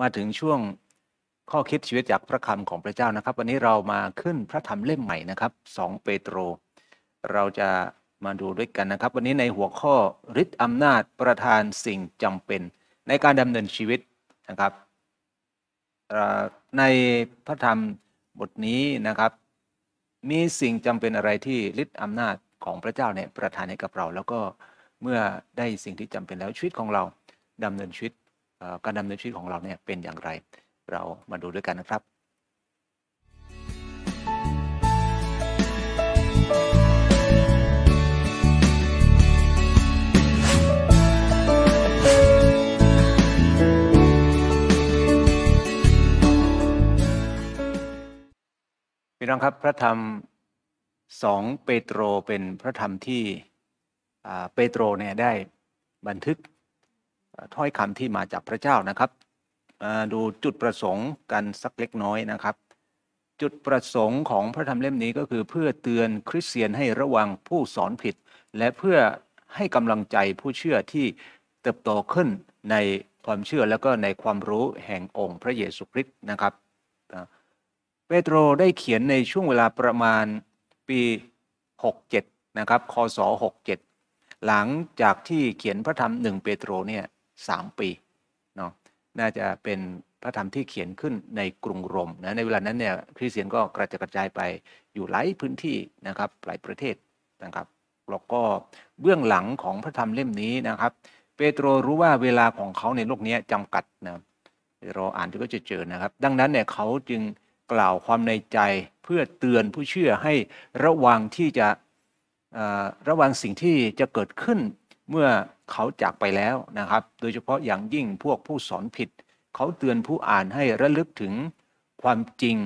มาถึงช่วงข้อคิดชีวิตจากพระคำของพระเจ้านะครับวันนี้เรามาขึ้นพระธรรมเล่มใหม่นะครับสองเปโตร เราจะมาดูด้วยกันนะครับวันนี้ในหัวข้อฤทธิอำนาจประธานสิ่งจำเป็น ในการดำเนินชีวิตนะครับในพระธรรมบทนี้นะครับ มีสิ่งจำเป็นอะไรที่ฤทธิอำนาจของพระเจ้าเนี่ยประทานให้กับเรา แล้วก็เมื่อได้สิ่งที่จำเป็นแล้วชีวิตของเราดำเนินชีวิตการดำเนินชีวิตของเราเนี่ยเป็นอย่างไรเรามาดูด้วยกันนะครับ พี่น้องครับพระธรรมสองเปโตรเป็นพระธรรมที่เปโตรเนี่ยได้บันทึกถ้อยคำที่มาจากพระเจ้านะครับดูจุดประสงค์กันสักเล็กน้อยนะครับ จุดประสงค์ของพระธรรมเล่มนี้ก็คือ เพื่อเตือนคริสเตียนให้ระวังผู้สอนผิด และเพื่อให้กำลังใจผู้เชื่อที่เติบโตขึ้นในความเชื่อแล้วก็ในความรู้แห่งองค์พระเยซูคริสต์นะครับเปโตรได้เขียนในช่วงเวลาประมาณปี 67นะครับคศ67หลังจากที่เขียนพระธรรมหนึ่งเปโตรเนี่ย3 ปีเนาะน่าจะเป็นพระธรรมที่เขียนขึ้นในกรุงโรมนะในเวลานั้นเนี่ยคริสเตียนก็กระจายไปอยู่หลายพื้นที่นะครับหลายประเทศนะครับแล้วก็เบื้องหลังของพระธรรมเล่มนี้นะครับ เปโตรรู้ว่าเวลาของเขาในโลกนี้จำกัดนะเรารอ่านก็จะเจอนะครับ ดังนั้นเนี่ยเขาจึงกล่าวความในใจเพื่อเตือนผู้เชื่อให้ระวังที่จะระวังสิ่งที่จะเกิดขึ้นเมื่อเขาจากไปแล้วนะครับ โดยเฉพาะอย่างยิ่งพวกผู้สอนผิด เขาเตือนผู้อ่านให้ระลึกถึงความจริง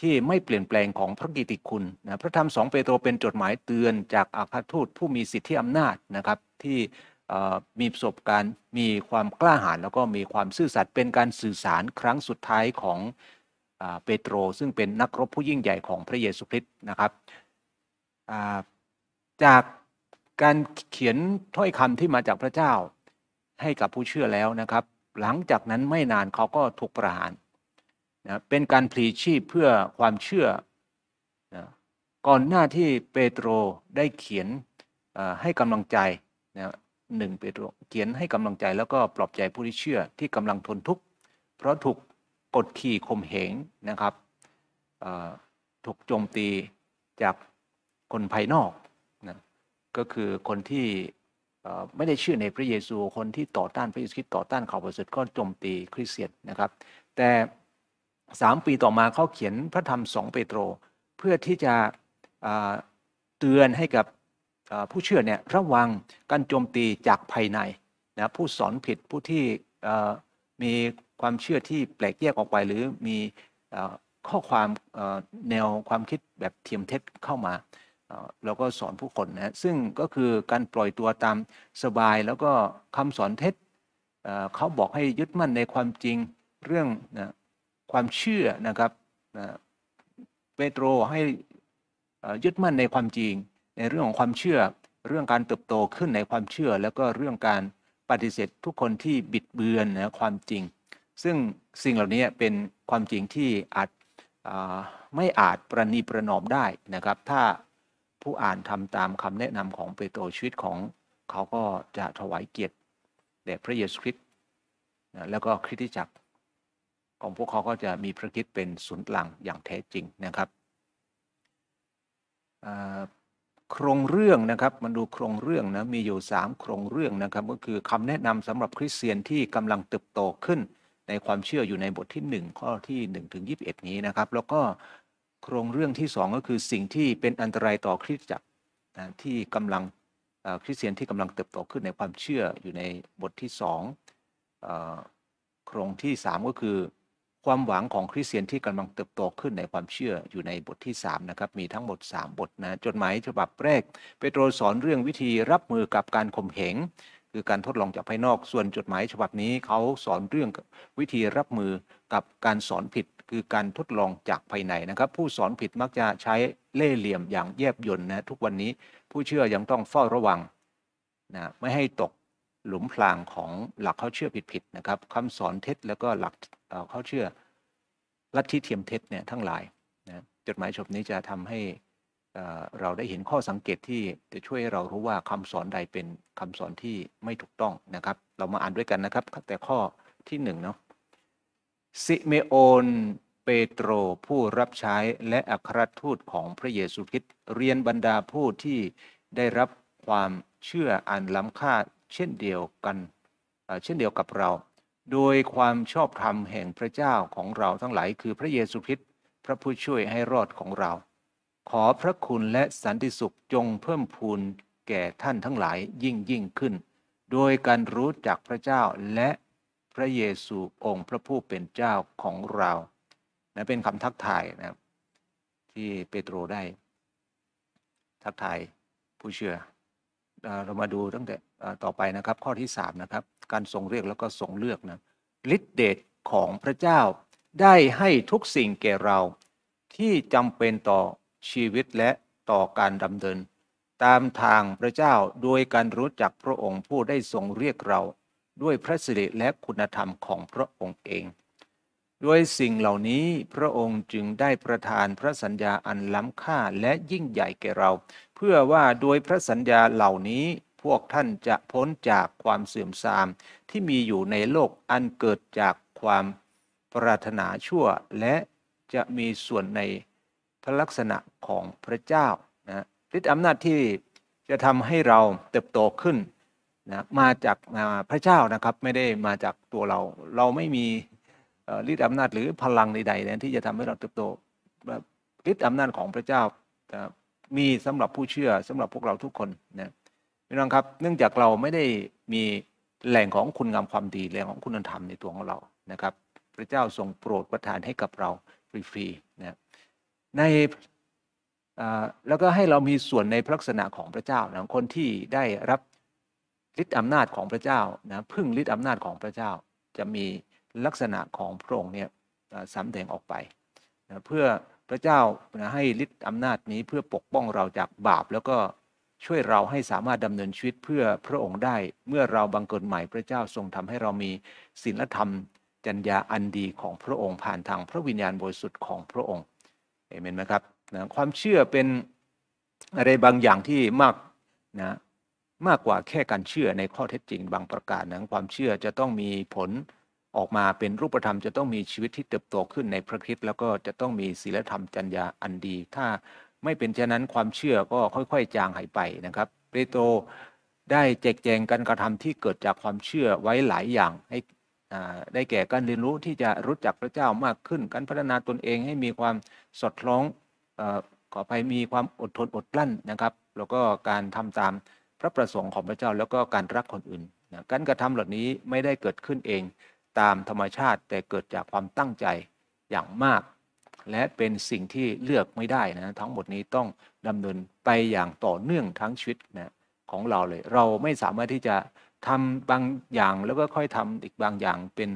ที่ไม่เปลี่ยนแปลงของพระกิติคุณนะพระธรรมสองเปโตรเป็นจดหมายเตือน จากอาคาทูตผู้มีสิทธิอำนาจนะครับที่มีประสบการณ์มีความกล้าหาญแล้วก็มีความซื่อสัตย์เป็นการสื่อสารครั้งสุดท้ายของเปโตรซึ่งเป็นนักรบผู้ยิ่งใหญ่ของพระเยซูคริสต์นะครับจากการเขียนถ้อยคำที่มาจากพระเจ้าให้กับผู้เชื่อแล้วนะครับ หลังจากนั้นไม่นานเขาก็ถูกประหารนะเป็นการพลีชีพเพื่อความเชื่อนะก่อนหน้าที่เปโตรได้เขียนให้กำลังใจนะหนึ่งเปโตรเขียนให้กำลังใจแล้วก็ปลอบใจผู้ที่เชื่อที่กำลังทนทุกข์เพราะถูกกดขี่ข่มเหงนะครับถูกโจมตีจากคนภายนอกก็คือคนที่ไม่ได้เชื่อในพระเยซูคนที่ต่อต้านพระเยซูคริสต์ต่อต้านข่าวประเสริฐก็โจมตีคริสเตียนนะครับ แต่สามปีต่อมาเขาเขียนพระธรรมสองเปโตรเพื่อที่จะเตือนให้กับผู้เชื่อเนี่ยระวังการโจมตีจากภายในนะผู้สอนผิดผู้ที่มีความเชื่อที่แปลกแยกออกไปหรือมีข้อความแนวความคิดแบบเทียมเท็จเข้ามาเราก็สอนผู้คนนะซึ่งก็คือการปล่อยตัวตามสบายแล้วก็คำสอนเท็จเขาบอกให้ยึดมั่นในความจริง เรื่องนะความเชื่อนะครับนะเปโตรให้ยึดมั่นในความจริง ในเรื่องของความเชื่อ เรื่องการเติบโตขึ้นในความเชื่อแล้วก็เรื่องการปฏิเสธทุกคนที่บิดเบือนนะ ความจริง ซึ่งสิ่งเหล่านี้เป็นความจริงที่อาจไม่อาจประนีประนอมได้นะครับ ถ้าผู้อ่านทำตามคำแนะนำของ เปโตรชีวิตของเขาก็จะถวายเกียรติแด่พระเยซูคริสต์แล้วก็คริสตจักรของพวกเขาก็จะมีพระคิดเป็นศูนย์กลางอย่างแท้จริงนะครับโครงเรื่อง นะครับมันดูโครงเรื่องนะมีอยู่ 3 โครงเรื่องนะครับ ก็คือคำแนะนำสำหรับคริสเตียนที่กำลังเติบโตขึ้นในความเชื่ออยู่ในบทที่ 1 ข้อที่1ถึง21 นี้นะครับ แล้วก็โครงเรื่องที่สองก็คือสิ่งที่เป็นอันตรายต่อคริสตจักรนะที่กำลังคริสเตียนที่กำลังเติบโตขึ้นในความเชื่ออยู่ในบทที่สองโครงที่สามก็คือความหวังของคริสเตียนที่กำลังเติบโตขึ้นในความเชื่ออยู่ในบทที่3นะครับมีทั้งหมด3 บทนะจดหมายฉบับแรก เปโตรสอนเรื่องวิธีรับมือกับการข่มเหงคือการทดลองจากภายนอกส่วนจดหมายฉบับนี้เขาสอนเรื่องวิธีรับมือกับการสอนผิดคือการทดลองจากภายในนะครับ ผู้สอนผิดมักจะใช้เล่เหลี่ยมอย่างแยบยลนะทุกวันนี้ผู้เชื่อยังต้องเฝ้าระวังนะไม่ให้ตกหลุมพรางของหลักเขาเชื่อผิดๆนะครับคำสอนเท็จ แล้วก็หลักเขาเชื่อลัทธิเทียมเท็จเนี่ยทั้งหลายนะจดหมายฉบับนี้จะทำให้เราได้เห็นข้อสังเกตที่จะช่วยเรารู้ว่าคำสอนใดเป็นคำสอนที่ไม่ถูกต้องนะครับ เรามาอ่านด้วยกันนะครับแต่ข้อที่1เนาะซิเมโอนเปโตร ผู้รับใช้และอัครทูตของพระเยซูคริสต์เรียนบรรดาผู้ที่ได้รับความเชื่ออันล้ำค่าเช่นเดียวกัน เช่นเดียวกับเรา โดยความชอบธรรมแห่งพระเจ้าของเราทั้งหลายคือพระเยซูคริสต์พระผู้ช่วยให้รอดของเรา ขอพระคุณและสันติสุขจงเพิ่มพูนแก่ท่านทั้งหลายยิ่งยิ่งขึ้น โดยการรู้จักพระเจ้าและพระเยซูองค์พระผู้เป็นเจ้าของเรานะเป็นคำทักทายนะที่เปโตรได้ ทักทายผู้เชื่อ เรามาดูตั้งแต่ต่อไปนะครับข้อที่ 3 นะครับ การทรงเรียกแล้วก็ทรงเลือกนะฤทธิเดชของพระเจ้าได้ให้ทุกสิ่งแก่เราที่จำเป็นต่อชีวิตและต่อการดำเนิน ตามทางพระเจ้าโดยการรู้จักพระองค์ผู้ได้ทรงเรียกเราด้วยพระสิริและคุณธรรมของพระองค์เอง ด้วยสิ่งเหล่านี้พระองค์จึงได้ประทานพระสัญญาอันล้ำค่าและยิ่งใหญ่แก่เรา เพื่อว่าโดยพระสัญญาเหล่านี้พวกท่านจะพ้นจากความเสื่อมทราม ที่มีอยู่ในโลกอันเกิดจากความปรารถนาชั่วและจะมีส่วนในพระลักษณะของพระเจ้านะฤทธิอำนาจที่จะทำให้เราเติบโตขึ้นนะมาจากพระเจ้านะครับไม่ได้มาจากตัวเราเราไม่มีฤทธิ์อำนาจหรือพลังใดๆนะที่จะทำให้เราเติบโตฤทธิ์อำนาจของพระเจ้ามีสำหรับผู้เชื่อสำหรับพวกเราทุกคนนะพี่น้องครับเนื่องจากเราไม่ได้มีแหล่งของคุณงามความดีแหล่งของคุณธรรมในตัวของเรานะครับพระเจ้าทรงโปรดประทานให้กับเราฟรีๆนะในแล้วก็ให้เรามีส่วนในพระลักษณะของพระเจ้านะคนที่ได้รับฤทธิอำนาจของพระเจ้านะพึ่งฤทธิอำนาจของพระเจ้าจะมีลักษณะของพระองค์เนี่ยสำแดงออกไปนะเพื่อพระเจ้านะให้ฤทธิอำนาจนี้เพื่อปกป้องเราจากบาป แล้วก็ช่วยเราให้สามารถดำเนินชีวิตเพื่อพระองค์ได้ เมื่อเราบังเกิดใหม่พระเจ้าทรงทำให้เรามีศีลธรรมจัญญาอันดีของพระองค์ผ่านทางพระวิญญาณบริสุทธิ์ของพระองค์เอเมนไหมครับนะความเชื่อเป็นอะไรบางอย่างที่มากนะมากกว่าแค่การเชื่อในข้อเท็จจริงบางประการนั้นความเชื่อจะต้องมีผลออกมาเป็นรูปธรรมจะต้องมีชีวิตที่เติบโตขึ้นในพระคิดแล้วก็จะต้องมีศีลธรรมจัญญาอันดี ถ้าไม่เป็นเช่นนั้นความเชื่อก็ค่อยๆจางหายไปนะครับเปโตรได้แจกแจงการกระทำที่เกิดจากความเชื่อไว้หลายอย่างให้ได้แก่การเรียนรู้ที่จะรู้จักพระเจ้ามากขึ้น การพัฒนาตนเองให้มีความสอดคล้องขอไภัยมีความอดทนอดกลั้นนะครับ แล้วก็การทำตามพระประสงค์ของพระเจ้าแล้วก็การรักคนอื่นนะการกระทำเหล่านี้ไม่ได้เกิดขึ้นเองตามธรรมชาติแต่เกิดจากความตั้งใจอย่างมาก และเป็นสิ่งที่เลือกไม่ได้นะทั้งหมดนี้ต้องดำเนินไปอย่างต่อเนื่องทั้งชีวิตนะของเราเลย เราไม่สามารถที่จะทำบางอย่างแล้วก็ค่อยทำอีกบางอย่างเป็น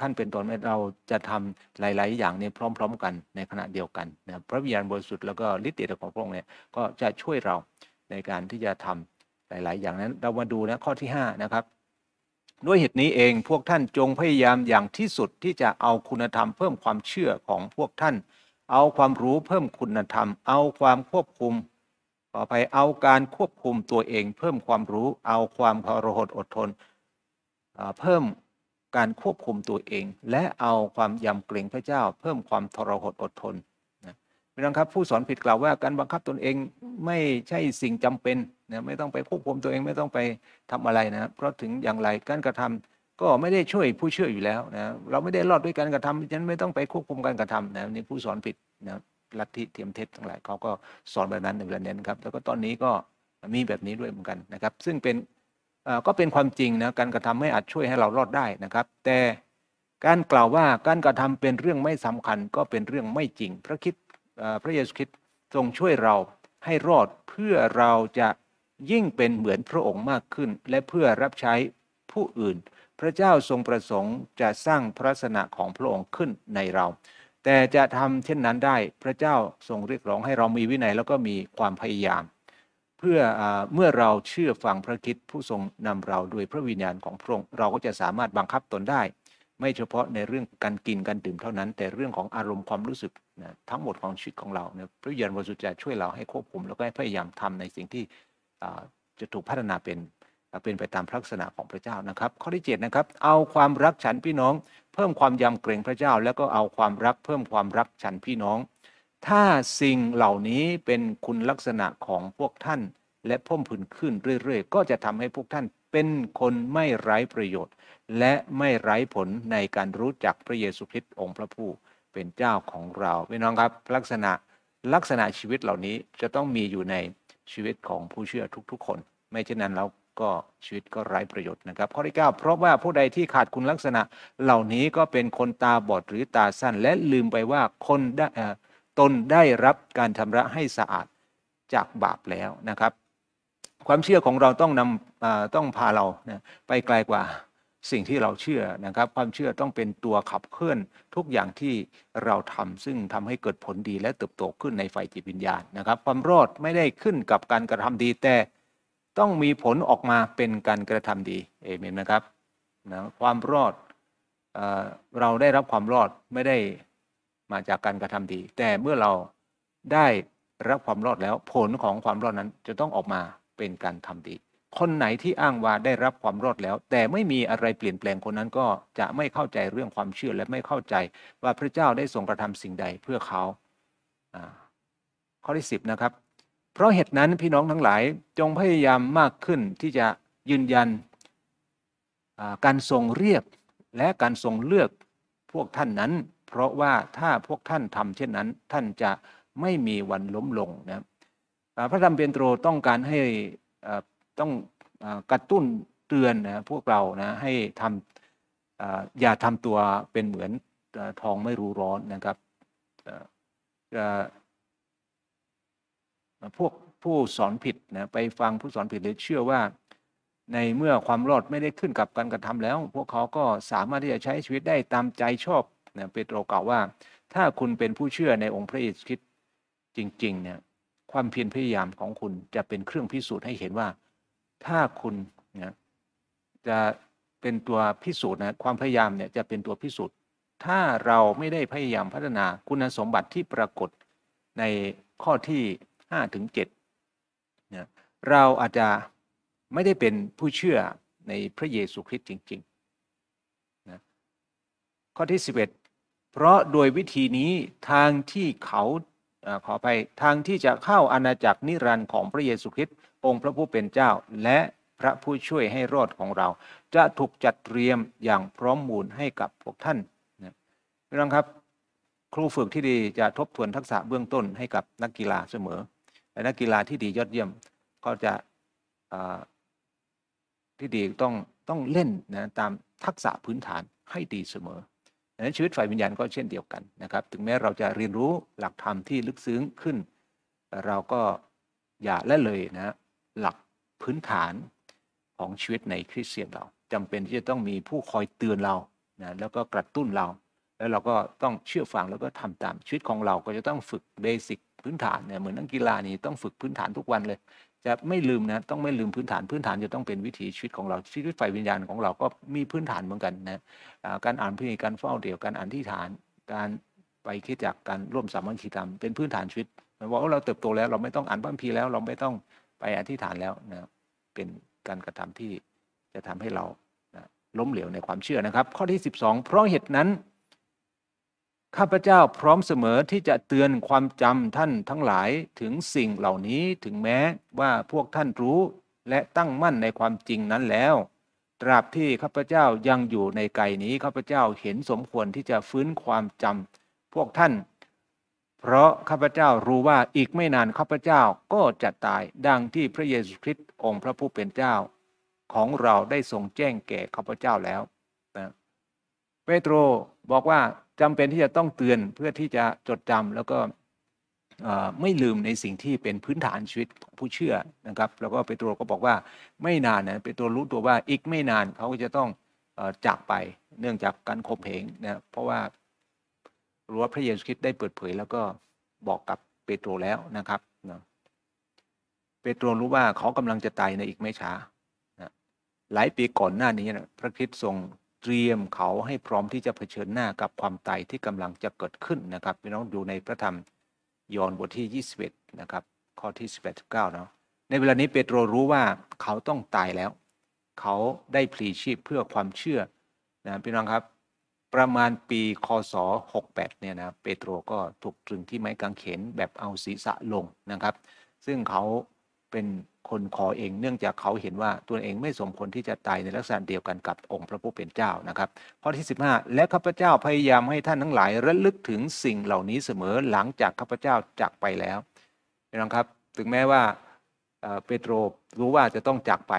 ขั้นเป็นตอนเราจะทำหลายๆอย่างเนี่ยพร้อม ๆ กันในขณะเดียวกันนะพระวิญญาณบริสุทธิ์แล้วก็ฤทธิ์เดชของพระองค์เนี่ยก็จะช่วยเราในการที่จะทำหลาย ๆ อย่างนั้นเรามาดูนะข้อที่5นะครับด้วยเหตุนี้เองพวกท่านจงพยายามอย่างที่สุดที่จะเอาคุณธรรมเพิ่มความเชื่อของพวกท่าน เอาความรู้เพิ่มคุณธรรมเอาความควบคุมต่อไปเอาการควบคุมตัวเอง เพิ่มความรู้เอาความพอรหดอดทนเพิ่มการควบคุมตัวเอง และเอาความยำเกรงพระเจ้าเพิ่มความทรหดอดทนนะ่้องครับผู้สอนผิดกล่าวว่า การบังคับตนเองไม่ใช่สิ่งจำเป็นนะไม่ต้องไปควบคุมตัวเองไม่ต้องไปทำอะไรนะเพราะถึงอย่างไรการกระทำก็ไม่ได้ช่วยผู้เชื่ออยู่แล้วนะเราไม่ได้รอดด้วยการกระทำฉะนั้นไม่ต้องไปควบคุมการกระทำนะนี่ผู้สอนผิดนะลัทธิเทียมเท็จทั้งหลายเขาก็สอนแบบนั้นในเวลาเน้นครับแล้วก็ตอนนี้ก็มีแบบนี้ด้วยเหมือนกันนะครับ ซึ่งเป็นก็เป็นความจริงนะการกระทำไม่อาจช่วยให้เรารอดได้นะครับ แต่การกล่าวว่าการกระทำเป็นเรื่องไม่สำคัญ ก็เป็นเรื่องไม่จริงพระคิดพระเยซูคริสต์ทรงช่วยเราให้รอดเพื่อเราจะยิ่งเป็นเหมือนพระองค์มากขึ้นและเพื่อรับใช้ผู้อื่น พระเจ้าทรงประสงค์จะสร้างพระสนะของพระองค์ขึ้นในเรา แต่จะทำเช่นนั้นได้พระเจ้าทรงเรียกร้องให้เรามีวินัยแล้วก็มีความพยายาม เพื่ออเมื่อเราเชื่อฟังพระคิดผู้ทรงนำเราด้วยพระวิญญาณของพระองค์เราก็จะสามารถบังคับตนได้ ไม่เฉพาะในเรื่องการกินการดื่มเท่านั้น แต่เรื่องของอารมณ์ความรู้สึกนะทั้งหมดของชีวิตของเรานะพระวิญญาณบริสุทธิ์จะช่วยเราให้ควบคุมแล้วก็ให้พยายามทำในสิ่งที่จะถูกพัฒนาเป็น เป็นไปตามลักษณะของพระเจ้านะครับข้อที่เจ็ดนะครับ เอาความรักฉันพี่น้อง เพิ่มความยำเกรงพระเจ้า แล้วก็เอาความรัก เพิ่มความรักฉันพี่น้อง ถ้าสิ่งเหล่านี้เป็นคุณลักษณะของพวกท่าน และพ่มผืนขึ้นเรื่อย ๆ ก็จะทำให้พวกท่าน เป็นคนไม่ไร้ประโยชน์ และไม่ไร้ผลในการรู้จักพระเยซูคริสต์องค์พระผู้เป็นเจ้าของเราพี่น้องครับลักษณะลักษณะชีวิตเหล่านี้จะต้องมีอยู่ในชีวิตของผู้เชื่อทุก ๆ คน ไม่ เช่น นั้นแล้วก็ชีวิตก็ไร้ประโยชน์นะครับข้อที่9เพราะว่าผู้ใดที่ขาดคุณลักษณะ เหล่านี้ก็เป็นคนตาบอดหรือตาสั้น และลืมไปว่าคนตนได้รับการชำระให้สะอาดจากบาปแล้วนะครับ ความเชื่อของเราต้องนำต้องพาเราไปไกลกว่าสิ่งที่เราเชื่อนะครับ ความเชื่อต้องเป็นตัวขับเคลื่อน ทุกอย่างที่เราทำ ซึ่งทำให้เกิดผลดีและเติบโตขึ้นในฝ่ายจิตวิญญาณนะครับความรอดไม่ได้ขึ้นกับการกระทำดี แต่ต้องมีผลออกมาเป็นการกระทำดีเอเมนนะครับนะความรอดเเราได้รับความรอดไม่ได้มาจากการกระทำดี แต่เมื่อเราได้รับความรอดแล้วผลของความรอดนั้นจะต้องออกมาเป็นการทำดีคนไหนที่อ้างว่าได้รับความรอดแล้ว แต่ไม่มีอะไรเปลี่ยนแปลงคนนั้นก็จะไม่เข้าใจเรื่องความเชื่อและไม่เข้าใจว่าพระเจ้าได้ทรงกระทำสิ่งใดเพื่อเขาข้อที่ิบนะครับเพราะเหตุนั้นพี่น้องทั้งหลายจงพยายามมากขึ้นที่จะยืนยันการทรงเรียกและการทรงเลือกพวกท่านนั้น เพราะว่าถ้าพวกท่านทำเช่นนั้นท่านจะไม่มีวันล้มลงนะพระธรรมเปียโตรต้องการให้ต้องกระตุ้นเตือนนะพวกเรานะ ให้ทำอย่าทำตัวเป็นเหมือนทองไม่รู้ร้อนนะครับ พวกผู้สอนผิดนะไปฟังผู้สอนผิดเลยเชื่อว่าในเมื่อความรอดไม่ได้ขึ้นกับการกระทำแล้ว พวกเขาก็สามารถที่จะใช้ชีวิตได้ตามใจชอบนะเปโตรกล่าวว่า ถ้าคุณเป็นผู้เชื่อในองค์พระเยซูคริสต์จริงๆเนี่ยความเพียรพยายามของคุณจะเป็นเครื่องพิสูจน์ให้เห็นว่าถ้าคุณนะจะเป็นตัวพิสูจน์นะความพยายามเนี่ยจะเป็นตัวพิสูจน์ถ้าเราไม่ได้พยายามพัฒนาคุณสมบัติที่ปรากฏในข้อที่5ถึง7นะเราอาจจะไม่ได้เป็นผู้เชื่อในพระเยซูคริสต์จริงๆนะข้อที่ 11 เพราะโดยวิธีนี้ทางที่เขาขอไปทางที่จะเข้าอาณาจักรนิรันดร์ของพระเยซูคริสต์องค์พระผู้เป็นเจ้าและพระผู้ช่วยให้รอดของเรา จะถูกจัดเตรียมอย่างพร้อมมูลให้กับพวกท่านนะพี่น้องครับ ครูฝึกที่ดีจะทบทวนทักษะเบื้องต้นให้กับนักกีฬาเสมอและนักกีฬาที่ดียอดเยี่ยมก็จะที่ดีต้องต้องเล่นนะตามทักษะพื้นฐานให้ดีเสมอในนชีวิตฝ่ายวิญญาณก็เช่นเดียวกันนะครับ ถึงแม้เราจะเรียนรู้หลักธรรมที่ลึกซึ้งขึ้น เราก็อย่าละเลยนะหลักพื้นฐานของชีวิตในคริสเตียนเรา จำเป็นที่จะต้องมีผู้คอยเตือนเรานะแล้วก็กระตุ้นเรา แล้วเราก็ต้องเชื่อฟังแล้วก็ทำตามชีวิตของเรา ก็จะต้องฝึกเบสิกพื้นฐานเนี่ยเหมือนนักกีฬานี่ต้องฝึกพื้นฐานทุกวันเลย จะไม่ลืมนะ ต้องไม่ลืมพื้นฐาน พื้นฐานจะต้องเป็นวิถีชีวิตของเรา ชีวิตไฟวิญญาณของเราก็มีพื้นฐานเหมือนกันนะการอ่านพิธีการเฝ้าเดี่ยว การอ่านที่ฐาน การไปคิดจากการร่วมสามัญคีธรรมเป็นพื้นฐานชีวิตหมาว่าเราเติบโตแล้วเราไม่ต้องอ่านบัมพีแล้วเราไม่ต้องไปอธิษฐานแล้วนะเป็นการกระทำที่จะทำให้เรานะล้มเหลวในความเชื่อนะครับ ข้อที่ 12 เพราะเหตุนั้นข้าพเจ้าพร้อมเสมอที่จะเตือนความจำท่านทั้งหลายถึงสิ่งเหล่านี้ถึงแม้ว่าพวกท่านรู้และตั้งมั่นในความจริงนั้นแล้ว ตราบที่ข้าพเจ้ายังอยู่ในไกลนี้ข้าพเจ้าเห็นสมควรที่จะฟื้นความจำพวกท่านเพราะข้าพเจ้ารู้ว่าอีกไม่นานข้าพเจ้าก็จะตาย ดังที่พระเยซูคริสต์องค์พระผู้เป็นเจ้าของเราได้ทรงแจ้งแก่ข้าพเจ้าแล้วนะเปโตรบอกว่าจำเป็นที่จะต้องเตือนเพื่อที่จะจดจำแล้วก็ไม่ลืมในสิ่งที่เป็นพื้นฐานชีวิตผู้เชื่อนะครับ แล้วก็เปโตรก็บอกว่าไม่นานนะเปโตรรู้ตัวว่าอีกไม่นานเขาก็จะต้องจากไปเนื่องจากการคบมเหงนะเพราะว่าหรือว่าพระเยซูคริสต์ได้เปิดเผยแล้วก็บอกกับเปโตร แล้วนะครับนะเปโตรรู้ว่าเขากำลังจะตายในอีกไม่ช้านะหลายปีก่อนหน้านี้นะพระคริสต์ทรง เตรียมเขาให้พร้อมที่จะเผชิญหน้ากับความตายที่กำลังจะเกิดขึ้นนะครับพี่น้องดูในพระธรรมยอห์นบทที่ 21 นะครับ ข้อที่ 18บ9เนาะในเวลานี้เปโตรรู้ว่าเขาต้องตายแล้ว เขาได้พลีชีพเพื่อความเชื่อนะพี่น้องครับประมาณปีคศ68เนี่ย นะเปโตรก็ถูกตรึง ที่ไม้กางเขนแบบเอาศีรษะลงนะครับ ซึ่งเขาเป็นคนขอเอง เนื่องจากเขาเห็นว่าตัวเองไม่สมควรที่จะตายในลักษณะเดียวกันกับองค์พระผู้เป็น เจ้า นะ ครับ ข้อ ที่ 15 และข้าพเจ้า พยายามให้ท่านทั้งหลายระลึกถึงสิ่งเหล่านี้เสมอหลังจากข้าพเจ้าจากไปแล้วนะครับถึงแม้ว่าเปโตรรู้ว่าจะต้องจากไป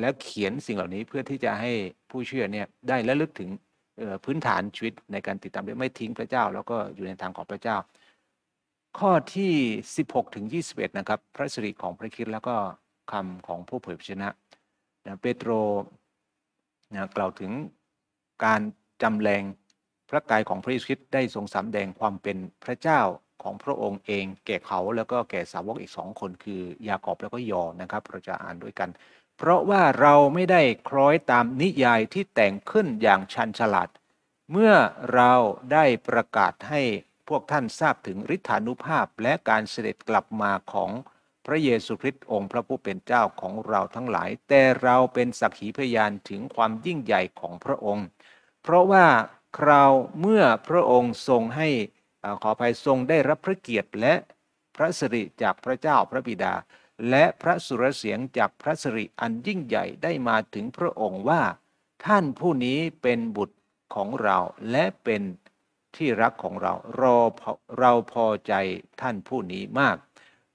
แล้วเขียนสิ่งเหล่านี้เพื่อที่จะให้ผู้เชื่อเนี่ยได้ระลึกถึงพื้นฐานชีวิตในการติดตามไม่ทิ้งพระเจ้าแล้วก็อยู่ในทางของพระเจ้า ข้อที่ 16 ถึง 21 นะครับ พระสิริของพระคิดแล้วก็คำของผู้เผยพระชนะนะ เปโตรนะกล่าวถึงการจำแรงพระกายของพระคิด์ได้ทรงสำแดงความเป็นพระเจ้าของพระองค์เอง แก่เขาแล้วก็แก่สาวกอีกสองคน คือยากอบแล้วก็ยอ นะครับเราจะอ่านด้วยกันเพราะว่าเราไม่ได้คล้อยตามนิยาย ที่แต่งขึ้นอย่างชันฉลาดเมื่อเราได้ประกาศให้พวกท่านทราบถึงฤทธานุภาพและการเสด็จกลับมาของพระเยซูคริสต์องค์พระผู้เป็นเจ้าของเราทั้งหลาย แต่เราเป็นสักขีพยานถึงความยิ่งใหญ่ของพระองค์ เพราะว่าคราวเมื่อพระองค์ทรงให้ขอภัยทรงได้รับพระเกียรติและพระสิริจากพระเจ้าพระบิดาและพระสุรเสียงจากพระสิริอันยิ่งใหญ่ได้มาถึงพระองค์ว่าท่านผู้นี้เป็นบุตรของเรา และเป็นที่รักของเรารอเราพอใจท่านผู้นี้มาก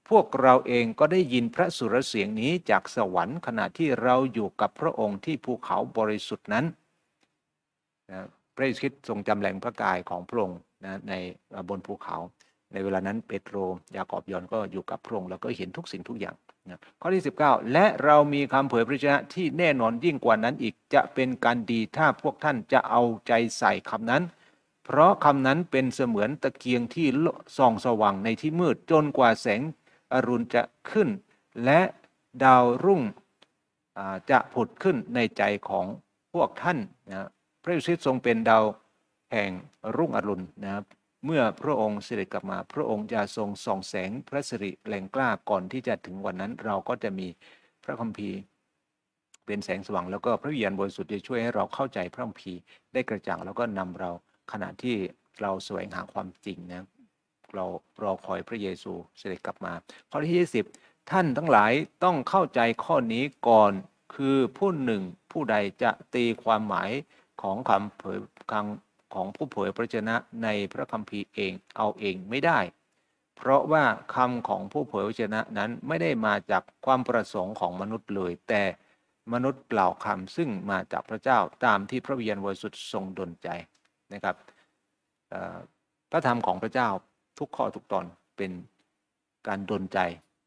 พวกเราเองก็ได้ยินพระสุรเสียงนี้จากสวรรค์ขณะที่เราอยู่กับพระองค์ที่ภูเขาบริสุทธิ์นั้นนะพระอิศคิดทรงจำแหล่งพระกายของพระองค์นะในบนภูเขาในเวลานั้นเปโตรยากอบยอนก็อยู่กับพระองค์แล้วก็เห็นทุกสิ่งทุกอย่างนะข้อที่19 และเรามีคำเผยพระชนะที่แน่นอนยิ่งกว่านั้นอีกจะเป็นการดีถ้าพวกท่านจะเอาใจใส่คำนั้นเพราะคำนั้นเป็นเสมือนตะเกียงที่ส่องสว่างในที่มืดจนกว่าแสงอรุณจะขึ้น และดาวรุ่งจะผุดขึ้นในใจของพวกท่านนะพระเยซูทรงเป็นดาวแห่งรุ่งอรุณนะครับเมื่อพระองค์เสด็จกลับมา พระองค์จะทรงส่องแสงพระสิริแรงกล้าก่อนที่จะถึงวันนั้นเราก็จะมีพระคัมภีร์ เป็นแสงสว่าง แล้วก็พระวิญญาณบริสุทธิ์จะช่วยให้เราเข้าใจพระคัมภีร์ได้กระจ่างแล้วก็นำเราขณะที่เราแสวงหาความจริงนะเรา รอคอยพระเยซูเสด็จกลับมาข้อที่ 20 ท่านทั้งหลายต้องเข้าใจข้อนี้ก่อนคือผู้หนึ่ง ผู้ใดจะตีความหมายของคำเผยคำของ ผู้ เผยพระชนะในพระคัมภีร์เองเอาเองไม่ได้ เพราะว่าคำของผู้เผยพระชนะนั้นไม่ได้มาจากความประสงค์ของมนุษย์เลย แต่มนุษย์กล่าวคำซึ่งมาจากพระเจ้าตามที่พระวิญญาณบริสุทธิ์ทรงดลใจ นะครับพระธรรมของพระเจ้าทุกข้อทุกตอนเป็นการดลใจ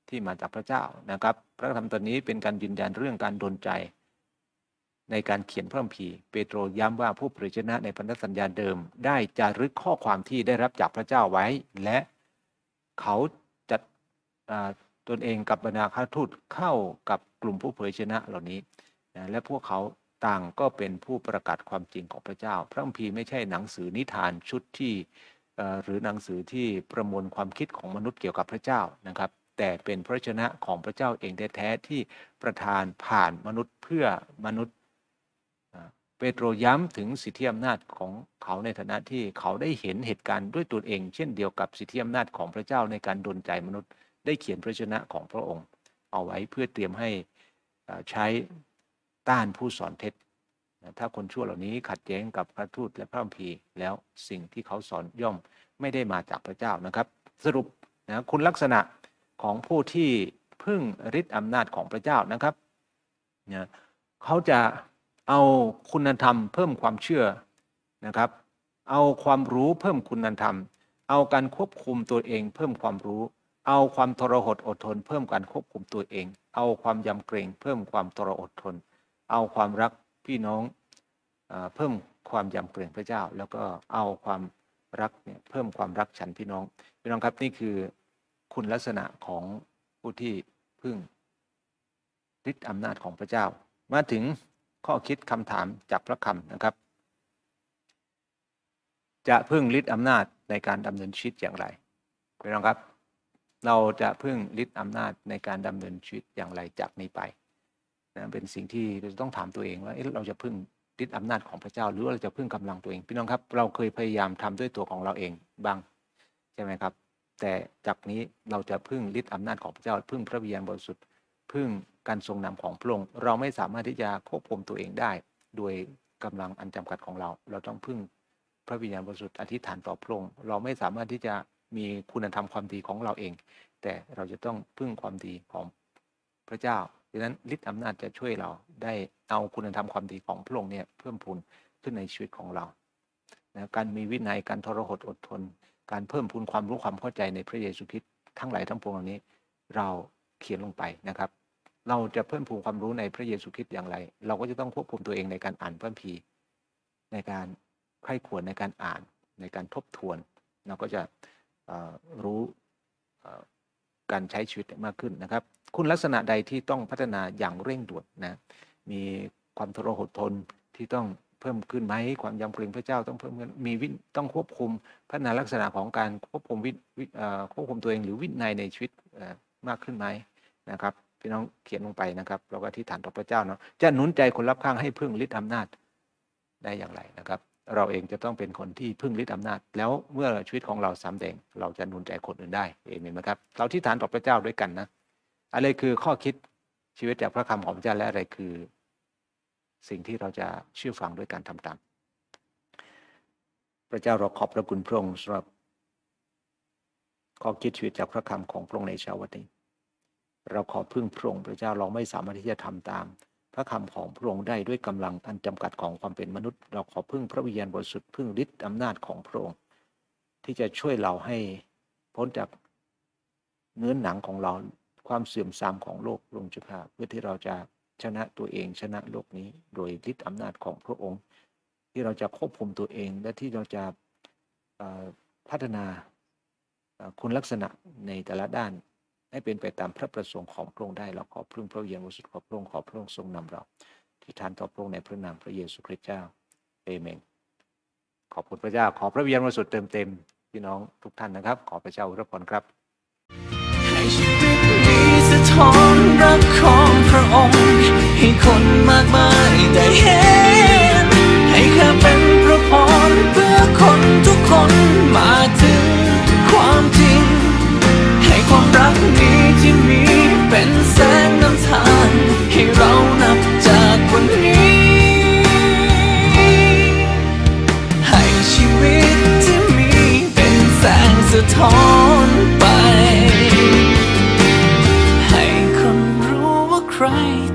ที่มาจากพระเจ้านะครับพระธรรมตอนนี้เป็นการยืนยันเรื่องการดลใจในการเขียนพระคัมภีร์เปโตรย้ำว่าผู้เผยชนะในพันธสัญญาเดิมได้จารึกข้อความที่ได้รับจากพระเจ้าไว้ และเขาจัดตนเองกับบรรดาข้าทูตเข้ากับกลุ่มผู้เผยชนะเหล่านี้และพวกเขาต่างก็เป็นผู้ประกาศความจริงของพระเจ้าพระคัมภีร์ไม่ใช่หนังสือนิทานชุดที่หรือ หนังสือที่ประมวลความคิดของมนุษย์เกี่ยวกับพระเจ้านะครับแต่เป็นพระชนะของพระเจ้าเองแท้ๆที่ประทานผ่านมนุษย์เพื่อมนุษย์เโตรย้ำถึงสิทธิอำนาจของเขาในฐานะที่เขาได้เห็นเหตุการณ์ด้วยตัวเอง เช่นเดียวกับสิทธิอำนาจของพระเจ้าในการดลใจมนุษย์ ได้เขียนพระชนะของพระองค์ เอาไว้เพื่อเตรียมให้ใช้ต้านผู้สอนเท็จถ้าคนชั่วเหล่านี้ขัดแย้งกับพระทูตและพระมภี แล้วสิ่งที่เขาสอนย่อมไม่ได้มาจากพระเจ้านะครับ สรุปนะคุณลักษณะของผู้ที่พึ่งฤทธิอำนาจของพระเจ้านะครับเนะเขาจะเอาคุณธรรม เพิ่มความเชื่อนะครับ เอาความรู้เพิ่มคุณธรรม เอาการควบคุมตัวเอง เพิ่มความรู้ เอาความทรหดอดทน เพิ่มการควบคุมตัวเอง เอาความยำเกรง เพิ่มความทรอดทน เอาความรักพี่น้องเพิ่มความยำเกรงพระเจ้า แล้วก็เอาความรักเนี่ยเพิ่มความรักฉันพี่น้อง พี่น้องครับนี่คือคุณลักษณะของผู้ที่พึ่งฤทธิอำนาจของพระเจ้ามาถึงข้อคิดคำถามจากพระคำนะครับ จะพึ่งฤทธิอำนาจในการดำเนินชีวิตอย่างไรพี่น้องครับ เราจะพึ่งฤทธิอำนาจในการดำเนินชีวิตอย่างไรจากนี้ไปนะเป็นสิ่งที่เราจะต้องถามตัวเองว่าเเราจะพึ่งฤทธิอำนาจของพระเจ้า หรือเราจะพึ่งกำลังตัวเองพี่น้องครับเราเคยพยายามทำด้วยตัวของเราเองบ้างใช่ไหมครับ แต่จากนี้เราจะพึ่งฤทธิอำนาจของพระเจ้า พึ่งพระวิญญาณบริสุทธิ์พึ่งการทรงนำของพระองค์ เราไม่สามารถที่จะควบคุมตัวเองได้ โดยกำลังอันจำกัดของเรา เราต้องพึ่งพระวิญญาณบริสุทธิ์อธิษฐานต่อพระองค์ เราไม่สามารถที่จะมีคุณธรรมความดีของเราเอง แต่เราจะต้องพึ่งความดีของพระเจ้าดังนั้นฤทธิ์อำนาจจะช่วยเราได้เอาคุณธรรมความดีของพระองค์เนี่ยเพิ่มพูนขึ้นในชีวิตของเรานะการมีวินัย การทรหดอดทน การเพิ่มพูนความรู้ความเข้าใจในพระเยซูคริสต์ทั้งหลายทั้งปวงเหล่านี้ เราเขียนลงไปนะครับเราจะเพิ่มพูนความรู้ในพระเยซูคริสต์อย่างไร เราก็จะต้องควบคุมตัวเองในการอ่านพระภีในการไข้ควรในการอ่านในการทบทวน เราก็จะรู้การใช้ชีวิตมากขึ้นนะครับ คุณลักษณะใดที่ต้องพัฒนาอย่างเร่งด่วนนะมีความทรหดทนที่ต้องเพิ่มขึ้นไหมความยำเกรงพระเจ้าต้องเพิ่มขึ้นมีวิต้องควบคุม พัฒนาลักษณะของการควบคุมวิควบคุมตัวเอง หรือวินัยในชีวิตมากขึ้นไหมนะครับพี่น้องเขียนลงไปนะครับเราก็ที่ฐานต่อพระเจ้าเนาะจะหนุนใจคนรับข้างให้พึ่งฤทธิ์อำนาจได้อย่างไรนะครับ เราเองจะต้องเป็นคนที่พึ่งฤทธิ์อำนาจ แล้วเมื่อชีวิตของเราสำเแดงเราจะหนุนใจคนอื่นได้เอเ็นไหมครับเราที่ฐานต่อพระเจ้าด้วยกันนะอะไรคือข้อคิดชีวิตจากพระคำของพระเจ้าและอะไรคือ สิ่งที่เราจะเชื่อฟังด้วยการทำตามพระเจ้าเราขอบพระคุณพระองค์สำหรับข้อคิดชีวิตจากพระคำของพระองค์ในเช้าวันนี้เราขอพึ่งพระองค์พระเจ้าเราไม่สามารถที่จะทำตาม พระคำของพระองค์ได้ด้วยกำลังอันจำกัดของความเป็นมนุษย์เราขอพึ่งพระวิญญาณบริสุทธิ์พึ่งฤทธิ์อำนาจของพระองค์ ที่จะช่วยเราให้พ้นจากเนื้อหนังของเราความเสื่อมทรามของโลกลงจุภาเพื่อที่เราจะชนะตัวเองชนะโลกนี้โดยฤทธิ์อำนาจของพระองค์ ที่เราจะควบคุมตัวเองและที่เราจะพัฒนาคุณลักษณะในแต่ละด้านให้เป็นไปตามพระประสงค์ของพระองค์ได้เราขอพึ่งพระเยซูขอพระองค์ขอพระองค์ทรงนำเราที่ทานต่อพระองค์ในพระนามพระเยซูคริสต์เจ้าเอเมนขอบคุณพระเจ้าขอพระเยซูเติมเต็มพี่น้อง ทุกท่านนะครับ ขอพระเจ้าอวยพรครับให้กคให้ข้าเป็นพระพรเพื่อคนทุกคนมาถึงรักนี้ที่มีเป็นแสงนำทางให้เรานับจากวันนี้ ให้ชีีีวิตท่มเป็นแสสงะท้อนไป ให้คนรู้ว่าใคร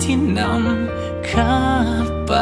ที่นำข้าไป